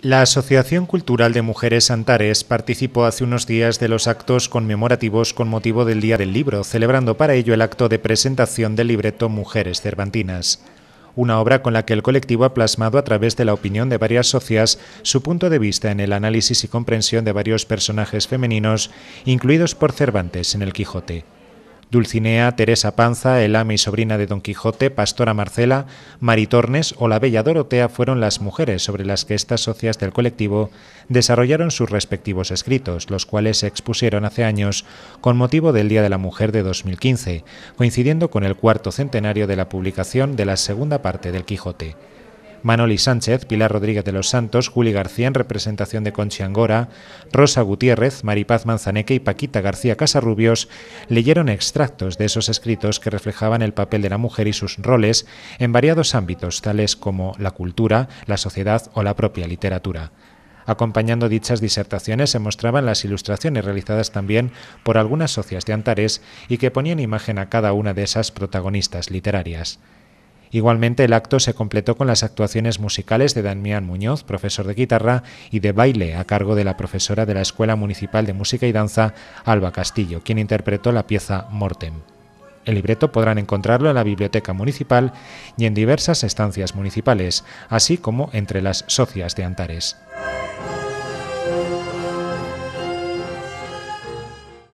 La Asociación Cultural de Mujeres Antares participó hace unos días de los actos conmemorativos con motivo del Día del Libro, celebrando para ello el acto de presentación del libreto Mujeres Cervantinas, una obra con la que el colectivo ha plasmado a través de la opinión de varias socias su punto de vista en el análisis y comprensión de varios personajes femeninos incluidos por Cervantes en el Quijote. Dulcinea, Teresa Panza, el ama y sobrina de Don Quijote, Pastora Marcela, Maritornes o la Bella Dorotea fueron las mujeres sobre las que estas socias del colectivo desarrollaron sus respectivos escritos, los cuales se expusieron hace años con motivo del Día de la Mujer de 2015, coincidiendo con el cuarto centenario de la publicación de la segunda parte del Quijote. Manoli Sánchez, Pilar Rodríguez de los Santos, Juli García en representación de Conchi Angora, Rosa Gutiérrez, Maripaz Manzaneque y Paquita García Casarrubios leyeron extractos de esos escritos que reflejaban el papel de la mujer y sus roles en variados ámbitos, tales como la cultura, la sociedad o la propia literatura. Acompañando dichas disertaciones se mostraban las ilustraciones realizadas también por algunas socias de Antares y que ponían imagen a cada una de esas protagonistas literarias. Igualmente, el acto se completó con las actuaciones musicales de Damián Muñoz, profesor de guitarra, y de baile a cargo de la profesora de la Escuela Municipal de Música y Danza, Alba Castillo, quien interpretó la pieza Mortem. El libreto podrán encontrarlo en la Biblioteca Municipal y en diversas estancias municipales, así como entre las socias de Antares.